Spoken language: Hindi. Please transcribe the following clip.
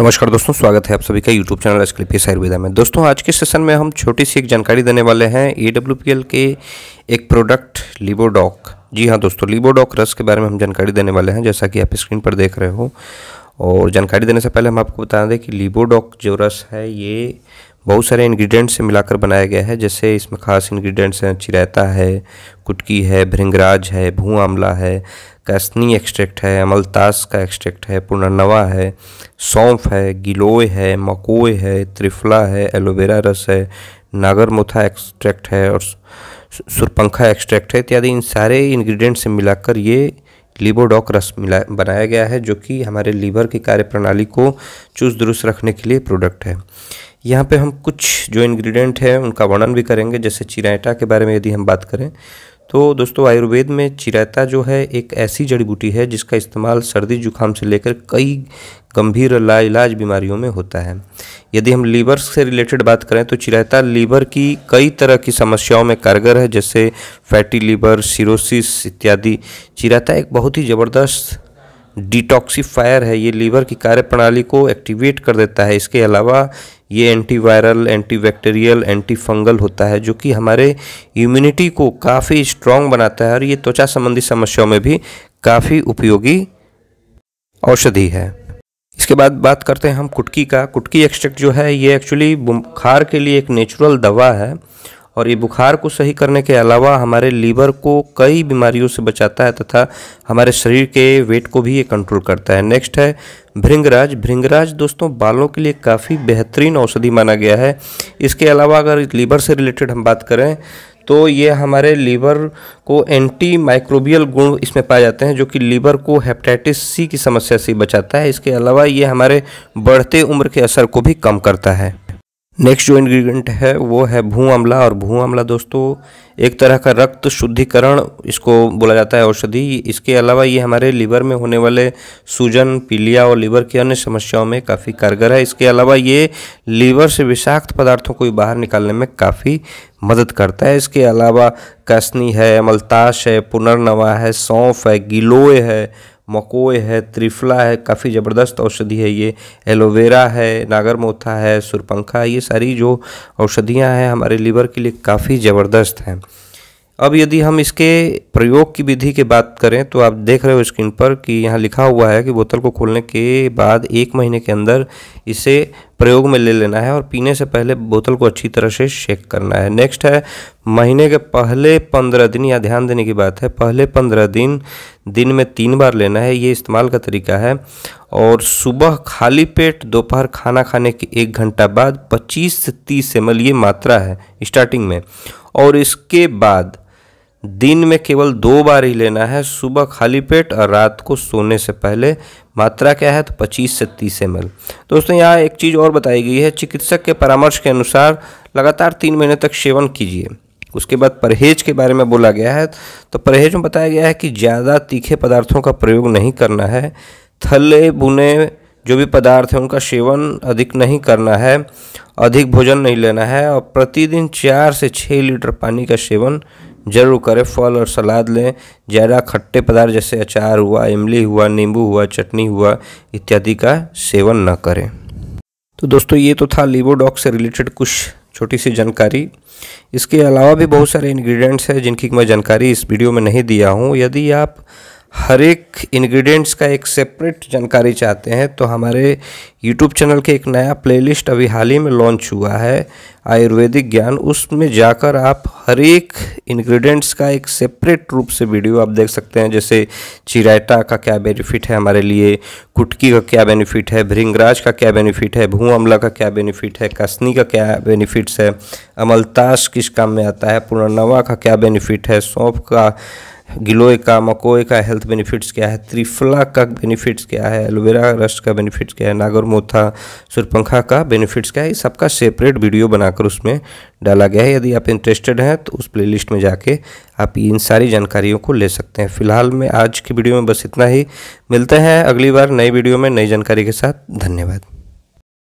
नमस्कार दोस्तों स्वागत है आप सभी का यूट्यूब चैनल एस क्लिपिस आयुर्वेदा में दोस्तों आज के सेशन में हम छोटी सी एक जानकारी देने वाले हैं ए डब्ल्यू पी एल के एक प्रोडक्ट लिबोडॉक जी हाँ दोस्तों लिबोडॉक रस के बारे में हम जानकारी देने वाले हैं जैसा कि आप स्क्रीन पर देख रहे हो और जानकारी देने से पहले हम आपको बता दें कि लिबोडॉक जो रस है ये बहुत सारे इन्ग्रीडियंट्स से मिलाकर बनाया गया है जैसे इसमें खास इन्ग्रीडियंट्स हैं चिरायता है कुटकी है भृंगराज है भू आमला है कासनी एक्सट्रैक्ट है अमलतास का एक्सट्रैक्ट है पुनर्नवा है सौंफ है गिलोय है मकोय है त्रिफला है एलोवेरा रस है नागरमुथा एक्सट्रैक्ट है और सुरपंखा एक्सट्रैक्ट है इत्यादि इन सारे इंग्रेडिएंट से मिलाकर ये लिबोडॉक रस मिला बनाया गया है जो कि हमारे लीवर की कार्य प्रणाली को चुस्त दुरुस्त रखने के लिए प्रोडक्ट है यहाँ पे हम कुछ जो इंग्रेडिएंट हैं उनका वर्णन भी करेंगे जैसे चिराइटा के बारे में यदि हम बात करें तो दोस्तों आयुर्वेद में चिरायता जो है एक ऐसी जड़ी बूटी है जिसका इस्तेमाल सर्दी जुकाम से लेकर कई गंभीर लाइलाज बीमारियों में होता है यदि हम लीवर से रिलेटेड बात करें तो चिरायता लीवर की कई तरह की समस्याओं में कारगर है जैसे फैटी लीवर सिरोसिस इत्यादि चिरायता एक बहुत ही ज़बरदस्त डिटॉक्सीफायर है ये लीवर की कार्य प्रणाली को एक्टिवेट कर देता है इसके अलावा ये एंटीवायरल एंटीबैक्टीरियल एंटीफंगल होता है जो कि हमारे इम्यूनिटी को काफ़ी स्ट्रांग बनाता है और ये त्वचा संबंधी समस्याओं में भी काफ़ी उपयोगी औषधि है इसके बाद बात करते हैं हम कुटकी का कुटकी एक्सट्रैक्ट जो है ये एक्चुअली बुखार के लिए एक नेचुरल दवा है और ये बुखार को सही करने के अलावा हमारे लीवर को कई बीमारियों से बचाता है तथा हमारे शरीर के वेट को भी ये कंट्रोल करता है नेक्स्ट है भृंगराज भृंगराज दोस्तों बालों के लिए काफ़ी बेहतरीन औषधि माना गया है इसके अलावा अगर लीवर से रिलेटेड हम बात करें तो ये हमारे लीवर को एंटी माइक्रोबियल गुण इसमें पाए जाते हैं जो कि लीवर को हेपेटाइटिस सी की समस्या से बचाता है इसके अलावा ये हमारे बढ़ते उम्र के असर को भी कम करता है नेक्स्ट जो इंग्रेडिएंट है वो है भू आमला और भू आमला दोस्तों एक तरह का रक्त शुद्धिकरण इसको बोला जाता है औषधि इसके अलावा ये हमारे लीवर में होने वाले सूजन पीलिया और लीवर की अन्य समस्याओं में काफ़ी कारगर है इसके अलावा ये लीवर से विषाक्त पदार्थों को बाहर निकालने में काफ़ी मदद करता है इसके अलावा कसनी है अमलताश है पुनर्नवा है सौंफ है गिलोय है मकोय है त्रिफला है काफ़ी ज़बरदस्त औषधि है ये एलोवेरा है नागर मोथा है सुरपंखा ये सारी जो औषधियाँ हैं हमारे लीवर के लिए काफ़ी ज़बरदस्त हैं अब यदि हम इसके प्रयोग की विधि की बात करें तो आप देख रहे हो स्क्रीन पर कि यहाँ लिखा हुआ है कि बोतल को खोलने के बाद एक महीने के अंदर इसे प्रयोग में ले लेना है और पीने से पहले बोतल को अच्छी तरह से शेक करना है नेक्स्ट है महीने के पहले पंद्रह दिन या ध्यान देने की बात है पहले पंद्रह दिन दिन में तीन बार लेना है ये इस्तेमाल का तरीका है और सुबह खाली पेट दोपहर खाना खाने के एक घंटा बाद 25 से 30 एम ये मात्रा है स्टार्टिंग में और इसके बाद दिन में केवल दो बार ही लेना है सुबह खाली पेट और रात को सोने से पहले मात्रा क्या है तो 25 से 30 एम दोस्तों यहाँ एक चीज़ और बताई गई है चिकित्सक के परामर्श के अनुसार लगातार तीन महीने तक सेवन कीजिए उसके बाद परहेज के बारे में बोला गया है तो परहेज में बताया गया है कि ज़्यादा तीखे पदार्थों का प्रयोग नहीं करना है थले बुने जो भी पदार्थ हैं उनका सेवन अधिक नहीं करना है अधिक भोजन नहीं लेना है और प्रतिदिन चार से छः लीटर पानी का सेवन जरूर करें फल और सलाद लें ज़्यादा खट्टे पदार्थ जैसे अचार हुआ इमली हुआ नींबू हुआ चटनी हुआ इत्यादि का सेवन न करें तो दोस्तों ये तो था लीवोडॉक से रिलेटेड कुछ छोटी सी जानकारी इसके अलावा भी बहुत सारे इंग्रेडिएंट्स हैं जिनकी मैं जानकारी इस वीडियो में नहीं दिया हूँ यदि आप हर एक इंग्रेडिएंट्स का एक सेपरेट जानकारी चाहते हैं तो हमारे यूट्यूब चैनल के एक नया प्लेलिस्ट अभी हाल ही में लॉन्च हुआ है आयुर्वेदिक ज्ञान उसमें जाकर आप हर एक इंग्रेडिएंट्स का एक सेपरेट रूप से वीडियो आप देख सकते हैं जैसे चिरायटा का क्या बेनिफिट है हमारे लिए कुटकी का क्या बेनिफिट है भृंगराज का क्या बेनिफिट है भू अमला का क्या बेनिफिट है कसनी का क्या बेनिफिट्स है अमलताश किस काम में आता है पुनर्नवा का क्या बेनिफिट है सौंफ का गिलोय का मकोए का हेल्थ बेनिफिट्स क्या है त्रिफला का बेनिफिट्स क्या है एलोवेरा रस का बेनिफिट्स क्या है नागर मोथा सुरपंखा का बेनिफिट्स क्या है ये सबका सेपरेट वीडियो बनाकर उसमें डाला गया है यदि आप इंटरेस्टेड हैं तो उस प्लेलिस्ट में जाके आप इन सारी जानकारियों को ले सकते हैं फिलहाल में आज की वीडियो में बस इतना ही मिलते हैं अगली बार नई वीडियो में नई जानकारी के साथ धन्यवाद